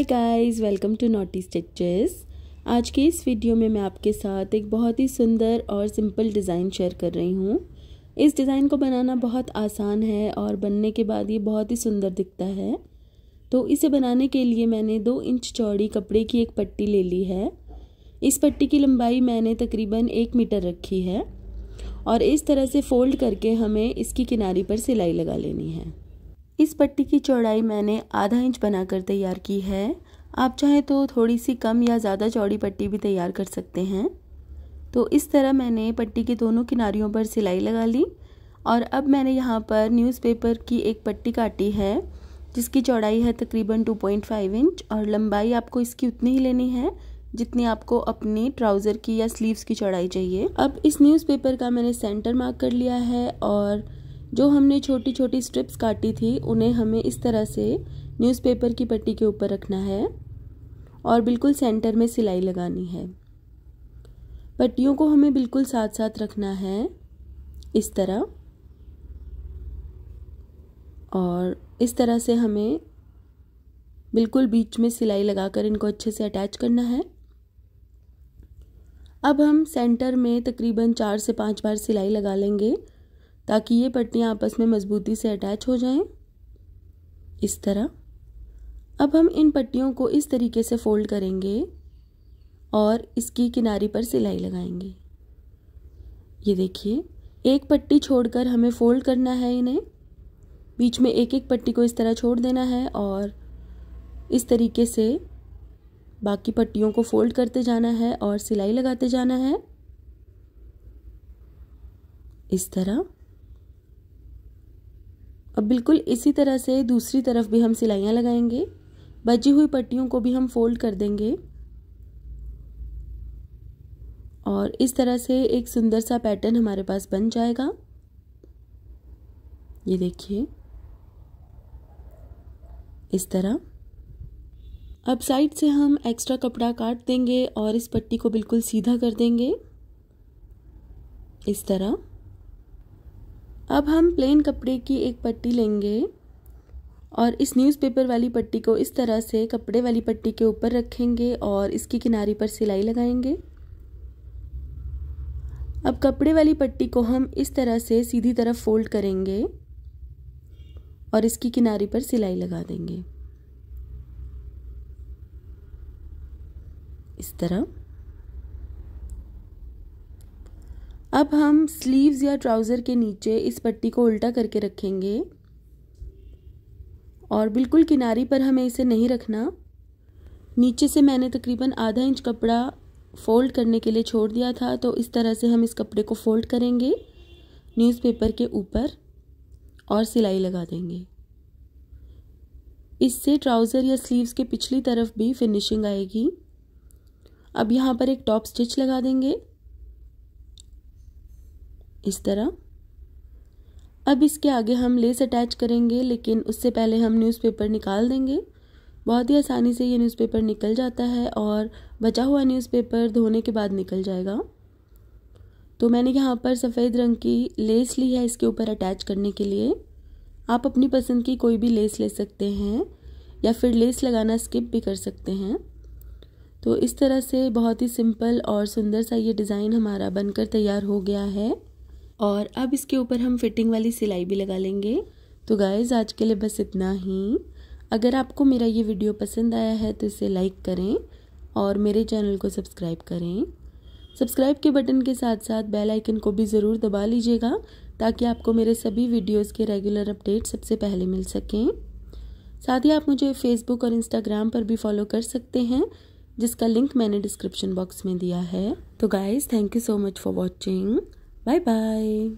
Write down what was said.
Hi guys welcome to naughty stitches आज के इस वीडियो में मैं आपके साथ एक बहुत ही सुंदर और सिंपल डिज़ाइन शेयर कर रही हूँ इस डिज़ाइन को बनाना बहुत आसान है और बनने के बाद ये बहुत ही सुंदर दिखता है तो इसे बनाने के लिए मैंने दो इंच चौड़ी कपड़े की एक पट्टी ले ली है इस पट्टी की लंबाई मैंने तकरीबन एक मीटर रखी है और इस तरह से फोल्ड करके हमें इसकी किनारी पर सिलाई लगा लेनी है इस पट्टी की चौड़ाई मैंने आधा इंच बनाकर तैयार की है आप चाहें तो थोड़ी सी कम या ज़्यादा चौड़ी पट्टी भी तैयार कर सकते हैं तो इस तरह मैंने पट्टी के दोनों किनारियों पर सिलाई लगा ली और अब मैंने यहाँ पर न्यूज़पेपर की एक पट्टी काटी है जिसकी चौड़ाई है तकरीबन 2.5 इंच और लंबाई आपको इसकी उतनी ही लेनी है जितनी आपको अपनी ट्राउज़र की या स्लीव्स की चौड़ाई चाहिए अब इस न्यूज़पेपर का मैंने सेंटर मार्क कर लिया है और जो हमने छोटी छोटी स्ट्रिप्स काटी थी उन्हें हमें इस तरह से न्यूज़पेपर की पट्टी के ऊपर रखना है और बिल्कुल सेंटर में सिलाई लगानी है पट्टियों को हमें बिल्कुल साथ साथ रखना है इस तरह और इस तरह से हमें बिल्कुल बीच में सिलाई लगाकर इनको अच्छे से अटैच करना है अब हम सेंटर में तकरीबन चार से पाँच बार सिलाई लगा लेंगे ताकि ये पट्टियाँ आपस में मज़बूती से अटैच हो जाएं। इस तरह अब हम इन पट्टियों को इस तरीके से फोल्ड करेंगे और इसकी किनारी पर सिलाई लगाएंगे ये देखिए एक पट्टी छोड़कर हमें फोल्ड करना है इन्हें बीच में एक एक पट्टी को इस तरह छोड़ देना है और इस तरीके से बाकी पट्टियों को फोल्ड करते जाना है और सिलाई लगाते जाना है इस तरह अब बिल्कुल इसी तरह से दूसरी तरफ भी हम सिलाइयाँ लगाएंगे बची हुई पट्टियों को भी हम फोल्ड कर देंगे और इस तरह से एक सुंदर सा पैटर्न हमारे पास बन जाएगा ये देखिए इस तरह अब साइड से हम एक्स्ट्रा कपड़ा काट देंगे और इस पट्टी को बिल्कुल सीधा कर देंगे इस तरह अब हम प्लेन कपड़े की एक पट्टी लेंगे और इस न्यूज़पेपर वाली पट्टी को इस तरह से कपड़े वाली पट्टी के ऊपर रखेंगे और इसकी किनारी पर सिलाई लगाएंगे अब कपड़े वाली पट्टी को हम इस तरह से सीधी तरफ फोल्ड करेंगे और इसकी किनारी पर सिलाई लगा देंगे इस तरह अब हम स्लीव्स या ट्राउज़र के नीचे इस पट्टी को उल्टा करके रखेंगे और बिल्कुल किनारी पर हमें इसे नहीं रखना नीचे से मैंने तकरीबन आधा इंच कपड़ा फोल्ड करने के लिए छोड़ दिया था तो इस तरह से हम इस कपड़े को फोल्ड करेंगे न्यूज़पेपर के ऊपर और सिलाई लगा देंगे इससे ट्राउज़र या स्लीव्स के पिछली तरफ भी फिनिशिंग आएगी अब यहाँ पर एक टॉप स्टिच लगा देंगे इस तरह अब इसके आगे हम लेस अटैच करेंगे लेकिन उससे पहले हम न्यूज़पेपर निकाल देंगे बहुत ही आसानी से ये न्यूज़पेपर निकल जाता है और बचा हुआ न्यूज़पेपर धोने के बाद निकल जाएगा तो मैंने यहाँ पर सफ़ेद रंग की लेस ली है इसके ऊपर अटैच करने के लिए आप अपनी पसंद की कोई भी लेस ले सकते हैं या फिर लेस लगाना स्किप भी कर सकते हैं तो इस तरह से बहुत ही सिंपल और सुंदर सा ये डिज़ाइन हमारा बनकर तैयार हो गया है और अब इसके ऊपर हम फिटिंग वाली सिलाई भी लगा लेंगे तो गाइज़ आज के लिए बस इतना ही अगर आपको मेरा ये वीडियो पसंद आया है तो इसे लाइक करें और मेरे चैनल को सब्सक्राइब करें सब्सक्राइब के बटन के साथ साथ बेल आइकन को भी ज़रूर दबा लीजिएगा ताकि आपको मेरे सभी वीडियोस के रेगुलर अपडेट सबसे पहले मिल सकें साथ ही आप मुझे फेसबुक और इंस्टाग्राम पर भी फॉलो कर सकते हैं जिसका लिंक मैंने डिस्क्रिप्शन बॉक्स में दिया है तो guys thank you so much for watching Bye bye.